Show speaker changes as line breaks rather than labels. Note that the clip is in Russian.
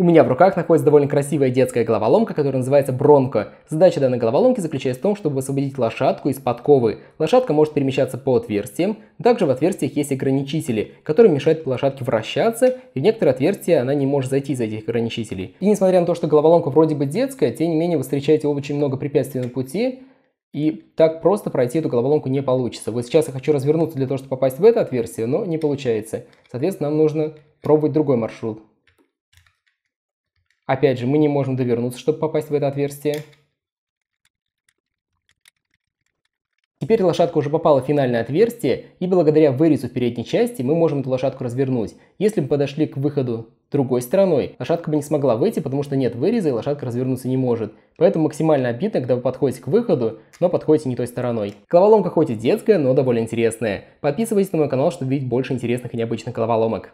У меня в руках находится довольно красивая детская головоломка, которая называется бронко. Задача данной головоломки заключается в том, чтобы освободить лошадку из подковы. Лошадка может перемещаться по отверстиям, также в отверстиях есть ограничители, которые мешают лошадке вращаться, и в некоторые отверстия она не может зайти из этих ограничителей. И несмотря на то, что головоломка вроде бы детская, тем не менее вы встречаете очень много препятствий на пути, и так просто пройти эту головоломку не получится. Вот сейчас я хочу развернуться для того, чтобы попасть в это отверстие, но не получается. Соответственно, нам нужно пробовать другой маршрут. Опять же, мы не можем довернуться, чтобы попасть в это отверстие. Теперь лошадка уже попала в финальное отверстие, и благодаря вырезу в передней части мы можем эту лошадку развернуть. Если бы подошли к выходу другой стороной, лошадка бы не смогла выйти, потому что нет выреза, и лошадка развернуться не может. Поэтому максимально обидно, когда вы подходите к выходу, но подходите не той стороной. Головоломка хоть и детская, но довольно интересная. Подписывайтесь на мой канал, чтобы видеть больше интересных и необычных головоломок.